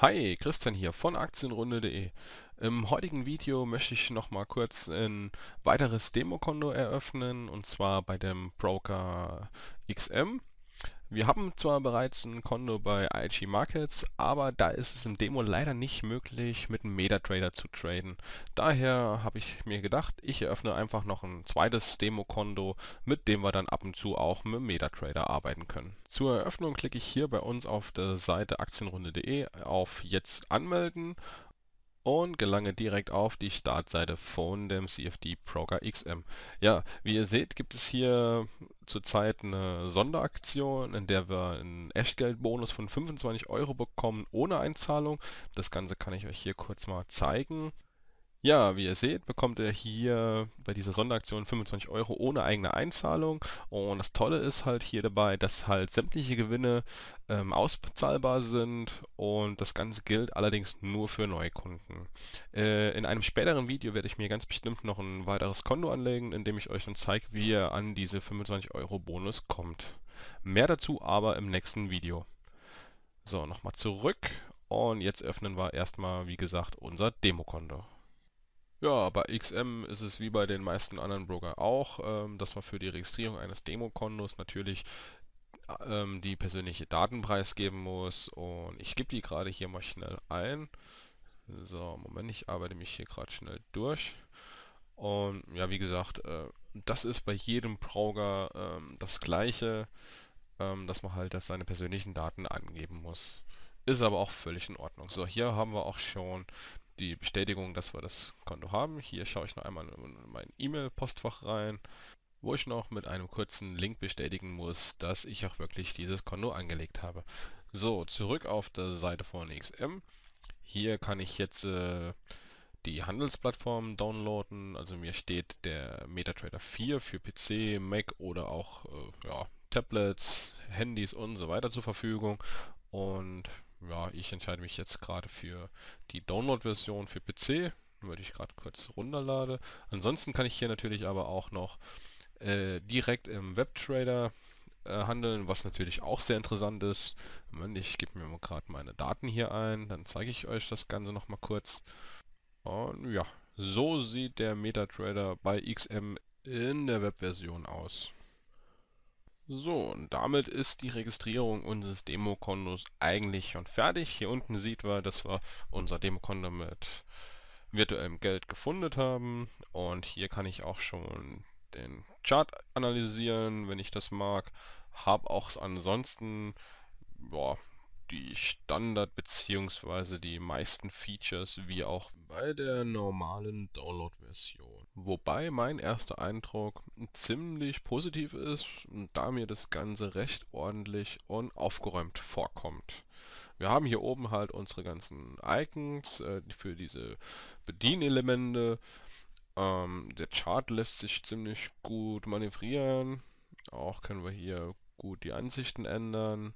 Hi, Christian hier von Aktienrunde.de. Im heutigen Video möchte ich nochmal kurz ein weiteres Demokonto eröffnen und zwar bei dem Broker XM. Wir haben zwar bereits ein Konto bei IG Markets, aber da ist es im Demo leider nicht möglich, mit einem MetaTrader zu traden. Daher habe ich mir gedacht, ich eröffne einfach noch ein zweites Demo-Konto, mit dem wir dann ab und zu auch mit einem MetaTrader arbeiten können. Zur Eröffnung klicke ich hier bei uns auf der Seite aktienrunde.de auf Jetzt anmelden und gelange direkt auf die Startseite von dem CFD Broker XM. Ja, wie ihr seht, gibt es hier zurzeit eine Sonderaktion, in der wir einen Echtgeldbonus von 25 Euro bekommen ohne Einzahlung. Das Ganze kann ich euch hier kurz mal zeigen. Ja, wie ihr seht, bekommt ihr hier bei dieser Sonderaktion 25 Euro ohne eigene Einzahlung. Und das Tolle ist halt hier dabei, dass halt sämtliche Gewinne ähm, auszahlbar sind und das Ganze gilt allerdings nur für Neukunden. Äh, in einem späteren Video werde ich mir ganz bestimmt noch ein weiteres Konto anlegen, in dem ich euch dann zeige, wie ihr an diese 25 Euro Bonus kommt. Mehr dazu aber im nächsten Video. So, nochmal zurück und jetzt öffnen wir erstmal, wie gesagt, unser Demokonto. Ja, bei XM ist es wie bei den meisten anderen Broker auch, ähm, dass man für die Registrierung eines Demokondos natürlich ähm, die persönliche Daten preisgeben muss und ich gebe die gerade hier mal schnell ein. So, Moment, ich arbeite mich hier gerade schnell durch. Und ja, wie gesagt, äh, das ist bei jedem Broker ähm, das gleiche, ähm, dass man halt dass seine persönlichen Daten angeben muss. Ist aber auch völlig in Ordnung. So, hier haben wir auch schon die Bestätigung, dass wir das Konto haben. Hier schaue ich noch einmal in mein E-Mail-Postfach rein, wo ich noch mit einem kurzen Link bestätigen muss, dass ich auch wirklich dieses Konto angelegt habe. So, zurück auf der Seite von XM. Hier kann ich jetzt äh, die Handelsplattform downloaden. Also mir steht der MetaTrader 4 für PC, Mac oder auch äh, ja, Tablets, Handys und so weiter zur Verfügung. Und ja, ich entscheide mich jetzt gerade für die Download-Version für PC, würde ich gerade kurz runterlade. Ansonsten kann ich hier natürlich aber auch noch äh, direkt im Webtrader äh, handeln, was natürlich auch sehr interessant ist. Moment, ich gebe mir mal gerade meine Daten hier ein, dann zeige ich euch das Ganze noch mal kurz. Und ja, so sieht der MetaTrader bei XM in der Webversion aus. So, und damit ist die Registrierung unseres Demokondos eigentlich schon fertig. Hier unten sieht man, dass wir unser Demokondo mit virtuellem Geld gefunden haben. Und hier kann ich auch schon den Chart analysieren, wenn ich das mag. Habe auch ansonsten boah, die Standard- bzw. die meisten Features, wie auch bei der normalen Download-Version. Wobei mein erster Eindruck ziemlich positiv ist, da mir das Ganze recht ordentlich und aufgeräumt vorkommt. Wir haben hier oben halt unsere ganzen Icons äh, für diese Bedienelemente. Ähm, der Chart lässt sich ziemlich gut manövrieren. Auch können wir hier gut die Ansichten ändern.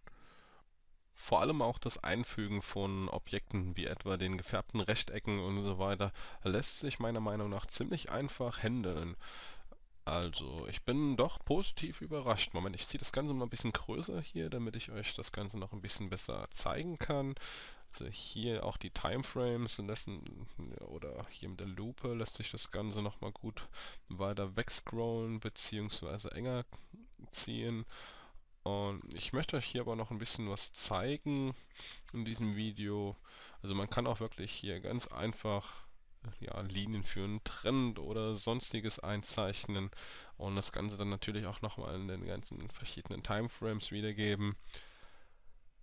Vor allem auch das Einfügen von Objekten wie etwa den gefärbten Rechtecken und so weiter lässt sich meiner Meinung nach ziemlich einfach handeln. Also, ich bin doch positiv überrascht. Moment, ich ziehe das Ganze mal ein bisschen größer hier, damit ich euch das Ganze noch ein bisschen besser zeigen kann. Also hier auch die Timeframes lassen, oder hier mit der Lupe lässt sich das Ganze nochmal gut weiter wegscrollen bzw. enger ziehen. Und ich möchte euch hier aber noch ein bisschen was zeigen in diesem Video. Also man kann auch wirklich hier ganz einfach ja, Linien für einen Trend oder sonstiges einzeichnen und das Ganze dann natürlich auch nochmal in den ganzen verschiedenen Timeframes wiedergeben.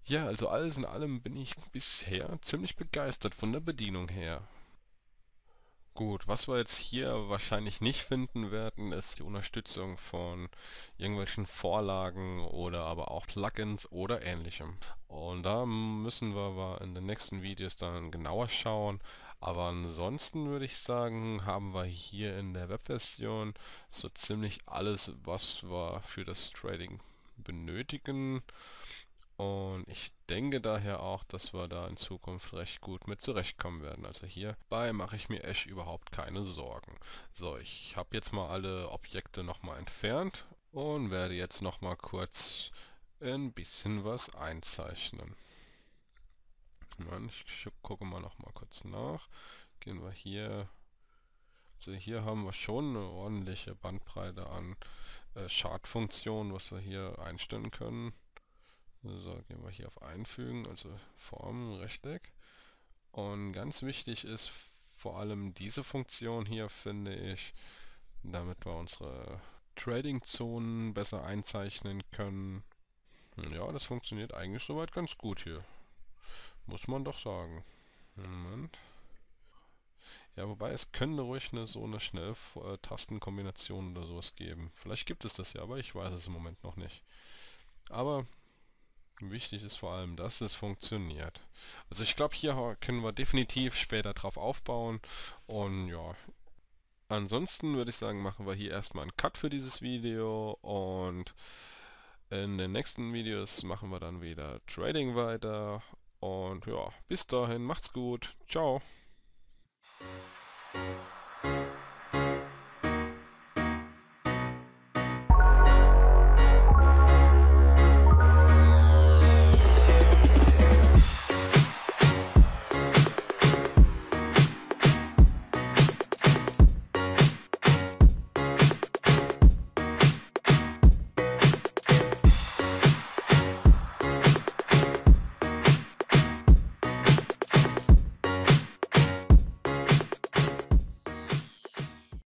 Ja, also alles in allem bin ich bisher ziemlich begeistert von der Bedienung her. Gut, was wir jetzt hier wahrscheinlich nicht finden werden, ist die Unterstützung von irgendwelchen Vorlagen oder aber auch Plugins oder ähnlichem. Und da müssen wir aber in den nächsten Videos dann genauer schauen. Aber ansonsten würde ich sagen, haben wir hier in der Webversion so ziemlich alles, was wir für das Trading benötigen. Und ich denke daher auch, dass wir da in Zukunft recht gut mit zurechtkommen werden. Also hierbei mache ich mir echt überhaupt keine Sorgen. So, ich habe jetzt mal alle Objekte nochmal entfernt und werde jetzt nochmal kurz ein bisschen was einzeichnen. Ich gucke mal nochmal kurz nach. Gehen wir hier also hier haben wir schon eine ordentliche Bandbreite an äh, Chartfunktionen, was wir hier einstellen können. So, gehen wir hier auf Einfügen, also Formen, Rechteck. Und ganz wichtig ist vor allem diese Funktion hier, finde ich, damit wir unsere Trading-Zonen besser einzeichnen können. Ja, das funktioniert eigentlich soweit ganz gut hier. Muss man doch sagen. Moment. Ja, wobei es könnte ruhig eine, so eine schnell Schnelltastenkombination äh, oder sowas geben. Vielleicht gibt es das ja, aber ich weiß es im Moment noch nicht. Aber Wichtig ist vor allem, dass es funktioniert. Also ich glaube, hier können wir definitiv später drauf aufbauen. Und ja, ansonsten würde ich sagen, machen wir hier erstmal einen Cut für dieses Video. Und in den nächsten Videos machen wir dann wieder Trading weiter. Und ja, bis dahin, macht's gut. Ciao.